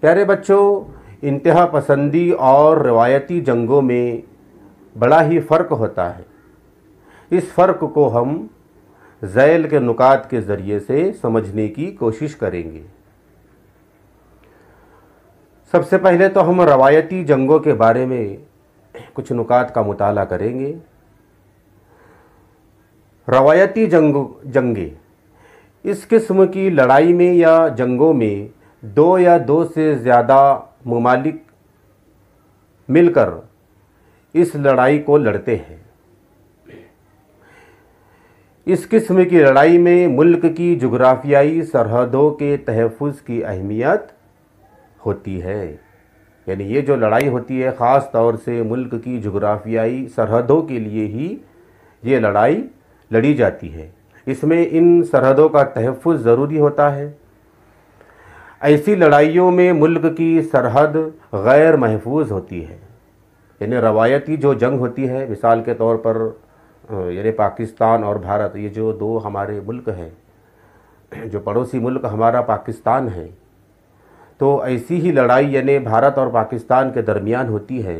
प्यारे बच्चों इंतहा पसंदी और रवायती जंगों में बड़ा ही फ़र्क होता है इस फ़र्क को हम जैल के नुकात के ज़रिए से समझने की कोशिश करेंगे सबसे पहले तो हम रवायती जंगों के बारे में कुछ नुकात का मुताला करेंगे रवायती जंग जंगे इस किस्म की लड़ाई में या जंगों में दो या दो से ज़्यादा ममालिक मिलकर इस लड़ाई को लड़ते हैं इस किस्म की लड़ाई में मुल्क की जुग्राफियाई सरहदों के तहफ़ की अहमियत होती है यानी ये जो लड़ाई होती है ख़ास तौर से मुल्क की जुग्राफियाई सरहदों के लिए ही ये लड़ाई लड़ी जाती है इसमें इन सरहदों का तहफ़ ज़रूरी होता है ऐसी लड़ाइयों में मुल्क की सरहद गैर महफूज होती है यानी रवायती जो जंग होती है मिसाल के तौर पर यानी पाकिस्तान और भारत ये जो दो हमारे मुल्क हैं जो पड़ोसी मुल्क हमारा पाकिस्तान है तो ऐसी ही लड़ाई यानी भारत और पाकिस्तान के दरमियान होती है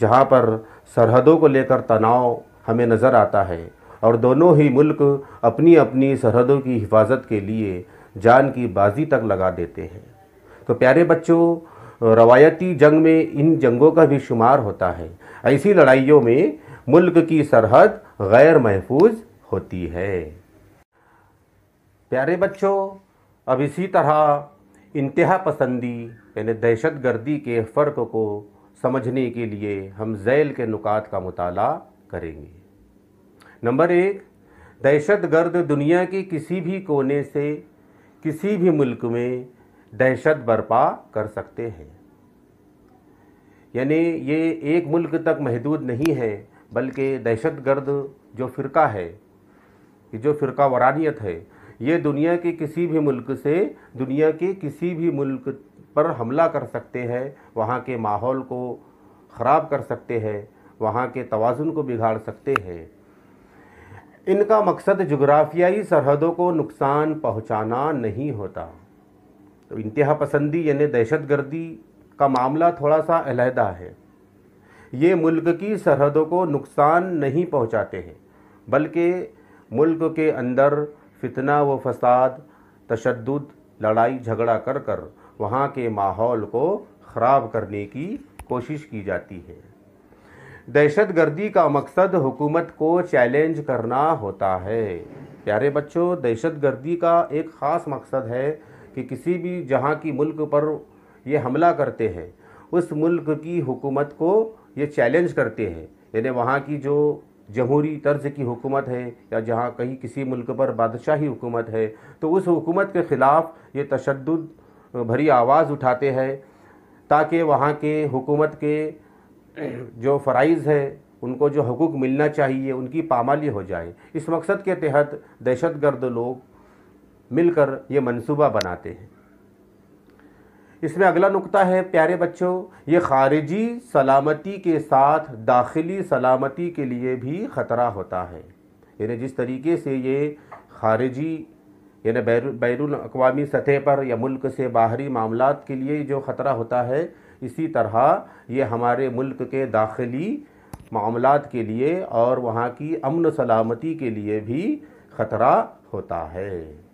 जहाँ पर सरहदों को लेकर तनाव हमें नज़र आता है और दोनों ही मुल्क अपनी अपनी सरहदों की हिफाजत के लिए जान की बाजी तक लगा देते हैं तो प्यारे बच्चों रवायती जंग में इन जंगों का भी शुमार होता है ऐसी लड़ाइयों में मुल्क की सरहद गैर महफूज होती है प्यारे बच्चों अब इसी तरह इंतहा पसंदी यानी दहशत गर्दी के फ़र्क को समझने के लिए हम जैल के नुकात का मताल करेंगे नंबर एक दहशत गर्द दुनिया के किसी भी कोने से किसी भी मुल्क में दहशत बर्पा कर सकते हैं यानी ये एक मुल्क तक महदूद नहीं है बल्कि दहशत गर्द जो फ़िरका है जो फ़िरका वरानियत है ये दुनिया के किसी भी मुल्क से दुनिया के किसी भी मुल्क पर हमला कर सकते हैं वहाँ के माहौल को ख़राब कर सकते हैं वहाँ के तोज़ुन को बिगाड़ सकते हैं इनका मकसद जुग्राफियाई सरहदों को नुकसान पहुंचाना नहीं होता तो इंतहा पसंदी यानी दहशत गर्दी का मामला थोड़ा सा अलहदा है ये मुल्क की सरहदों को नुकसान नहीं पहुंचाते हैं बल्कि मुल्क के अंदर फितना व फसाद तशद लड़ाई झगड़ा कर कर वहाँ के माहौल को ख़राब करने की कोशिश की जाती है दहशतगर्दी का मकसद हुकूमत को चैलेंज करना होता है प्यारे बच्चों दहशतगर्दी का एक ख़ास मकसद है कि किसी भी जहाँ की मुल्क पर ये हमला करते हैं उस मुल्क की हुकूमत को ये चैलेंज करते हैं यानी वहाँ की जो जमहूरी तर्ज की हुकूमत है या जहाँ कहीं किसी मुल्क पर बादशाही हुकूमत है तो उस हुकूमत के ख़िलाफ़ ये तशद भरी आवाज़ उठाते हैं ताकि वहाँ के हुकूमत के जो फ़राइज़ है उनको जो हकूक़ मिलना चाहिए उनकी पामाली हो जाए इस मकसद के तहत दहशत गर्द लोग मिलकर ये मंसूबा बनाते हैं इसमें अगला नुकता है प्यारे बच्चों ये ख़ारजी सलामती के साथ दाखिली सलामती के लिए भी ख़तरा होता है यानी जिस तरीके से ये खारजी यानी बैरून अवी सतह पर या मुल्क से बाहरी मामलों के लिए जो ख़तरा होता है इसी तरह ये हमारे मुल्क के दाखिली मामला के लिए और वहाँ की अमन सलामती के लिए भी ख़तरा होता है